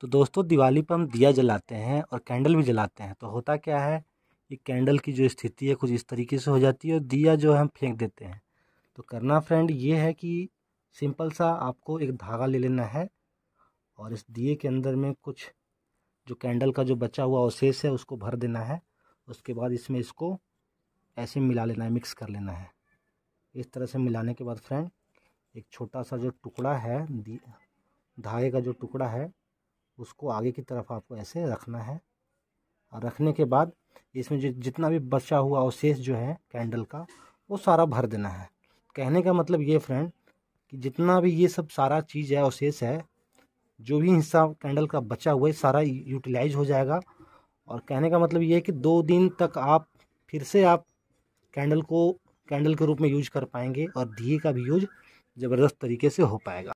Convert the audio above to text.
तो दोस्तों दिवाली पर हम दिया जलाते हैं और कैंडल भी जलाते हैं तो होता क्या है कि कैंडल की जो स्थिति है कुछ इस तरीके से हो जाती है और दिया जो है हम फेंक देते हैं तो करना फ्रेंड ये है कि सिंपल सा आपको एक धागा ले लेना है और इस दिए के अंदर में कुछ जो कैंडल का जो बचा हुआ अवशेष है उसको भर देना है उसके बाद इसमें इसको ऐसे मिला लेना है मिक्स कर लेना है इस तरह से मिलाने के बाद फ्रेंड एक छोटा सा जो टुकड़ा है धागे का जो टुकड़ा है उसको आगे की तरफ आपको ऐसे रखना है और रखने के बाद इसमें जो जितना भी बचा हुआ अवशेष जो है कैंडल का वो सारा भर देना है कहने का मतलब ये फ्रेंड कि जितना भी ये सब सारा चीज़ है अवशेष है जो भी हिस्सा कैंडल का बचा हुआ है सारा यूटिलाइज हो जाएगा और कहने का मतलब ये है कि दो दिन तक आप फिर से आप कैंडल को कैंडल के रूप में यूज कर पाएंगे और दिए का भी यूज ज़बरदस्त तरीके से हो पाएगा